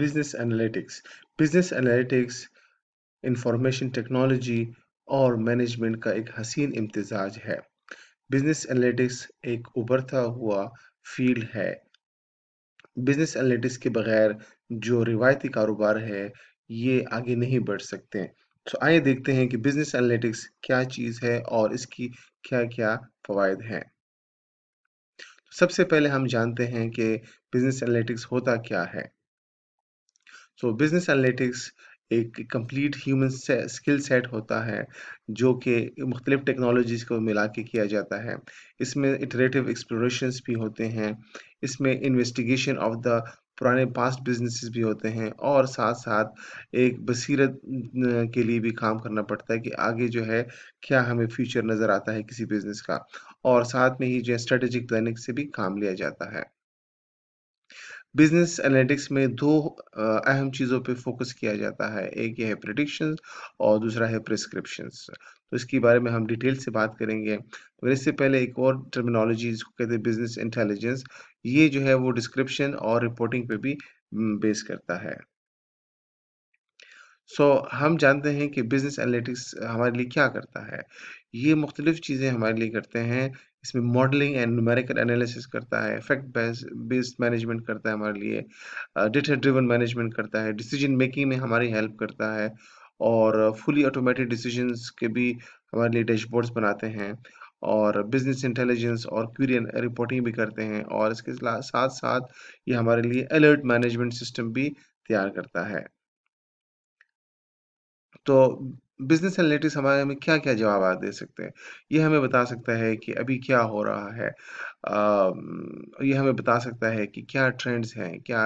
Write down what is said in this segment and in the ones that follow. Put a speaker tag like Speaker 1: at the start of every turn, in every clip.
Speaker 1: business analytics business analytics information technology और management का एक हसीन इम्तजाज है बिजनेस एनालिटिक्स एक उभरता हुआ फील्ड है बिजनेस एनालिटिक्स के बगैर जो रिवायती कारोबार है ये आगे नहीं बढ़ सकते तो आइए देखते हैं कि बिजनेस एनालिटिक्स क्या चीज़ है और इसकी क्या क्या फ़वाद हैं सबसे पहले हम जानते हैं कि बिजनेस एनालिटिक्स होता क्या है सो बिजनेस एनालिटिक्स एक कंप्लीट ह्यूमन स्किल सेट होता है जो कि मुख्तलिफ टेक्नोलॉजीज़ को मिला के किया जाता है इसमें इटरेटिव एक्सप्लोरेशंस भी होते हैं इसमें इन्वेस्टिगेशन ऑफ द पुराने पास्ट बिजनेसेस भी होते हैं और साथ साथ एक बसीरत के लिए भी काम करना पड़ता है कि आगे जो है क्या हमें फ्यूचर नज़र आता है किसी बिज़नेस का और साथ में ही जो है स्ट्रेटेजिक प्लानिंग से भी काम लिया जाता है बिजनेस एनालिटिक्स में दो अहम चीज़ों पे फोकस किया जाता है एक ये है प्रडिक्शन और दूसरा है प्रिस्क्रिप्शंस तो इसके बारे में हम डिटेल से बात करेंगे मगर इससे पहले एक और टर्मिनोलॉजी जिसको कहते हैं बिजनेस इंटेलिजेंस ये जो है वो डिस्क्रिप्शन और रिपोर्टिंग पे भी बेस करता है सो so, हम जानते हैं कि बिजनेस एनालिटिक्स हमारे लिए क्या करता है ये मुख्तलिफ चीज़ें हमारे लिए करते हैं इसमें मॉडलिंग एंड न्यूमेरिकल एनालिसिस करता है इफेक्ट बेस्ड मैनेजमेंट करता है हमारे लिए डेटा ड्रिवन मैनेजमेंट करता है डिसीजन मेकिंग में हमारी हेल्प करता है और फुली ऑटोमेटिक डिसीजन के भी हमारे लिए डैशबोर्ड्स बनाते हैं और बिजनेस इंटेलिजेंस और क्यूरी रिपोर्टिंग भी करते हैं और इसके साथ साथ ये हमारे लिए अलर्ट मैनेजमेंट सिस्टम भी तैयार करता है तो बिजनेस एनालिटिक्स हमारे में क्या क्या जवाब दे सकते हैं ये हमें बता सकता है कि अभी क्या हो रहा है आ, ये हमें बता सकता है कि क्या ट्रेंड्स हैं क्या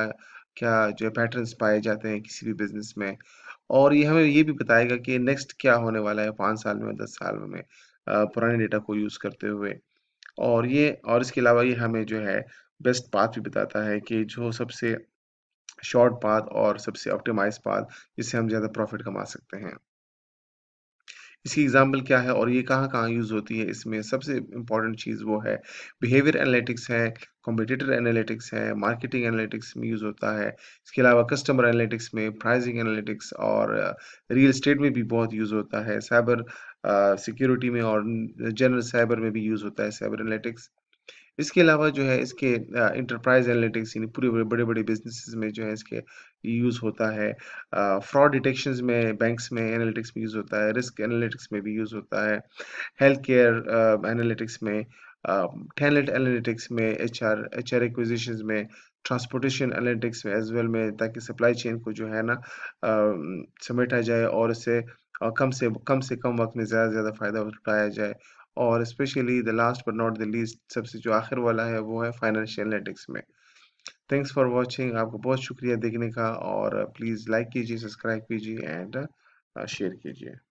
Speaker 1: क्या जो पैटर्न्स पाए जाते हैं किसी भी बिजनेस में और ये हमें ये भी बताएगा कि नेक्स्ट क्या होने वाला है पाँच साल में दस साल में पुराने डेटा को यूज़ करते हुए और ये और इसके अलावा ये हमें जो है बेस्ट बात भी बताता है कि जो सबसे शॉर्ट पाथ और सबसे ऑप्टिमाइज पाथ जिससे हम ज़्यादा प्रॉफिट कमा सकते हैं इसकी एग्जाम्पल क्या है और ये कहाँ कहाँ यूज़ होती है इसमें सबसे इंपॉर्टेंट चीज़ वो है बिहेवियर एनालिटिक्स है कॉम्पिटिटर एनालिटिक्स है मार्केटिंग एनालिटिक्स में यूज़ होता है इसके अलावा कस्टमर एनालिटिक्स में प्राइसिंग एनालिटिक्स और रियल uh, स्टेट में भी बहुत यूज़ होता है साइबर सिक्योरिटी uh, में और जनरल uh, साइबर में भी यूज़ होता है साइबर एनालिटिक्स इसके अलावा जो है इसके इंटरप्राइज एनालिटिक्स यानी पूरे बड़े बड़े बिजनेस में जो है इसके यूज़ होता है फ्रॉड डिटेक्शन में बैंक्स में एनालिटिक्स में यूज़ होता है रिस्क एनालिटिक्स में भी यूज़ होता है हेल्थ केयर एनालिटिक्स में टैलेंट एनालिटिक्स में H R H R acquisition में ट्रांसपोर्टेशन एनालिटिक्स में एज वेल में ताकि सप्लाई चेन को जो है ना समेटा जाए और इसे कम से कम से कम वक्त में ज़्यादा से ज़्यादा फ़ायदा उठाया जाए और specially the last but not the least सबसे जो आखिर वाला है वो है फाइनेंशियल एनालिटिक्स में थैंक्स फॉर वॉचिंग आपको बहुत शुक्रिया देखने का और प्लीज़ लाइक कीजिए सब्सक्राइब कीजिए एंड शेयर uh, कीजिए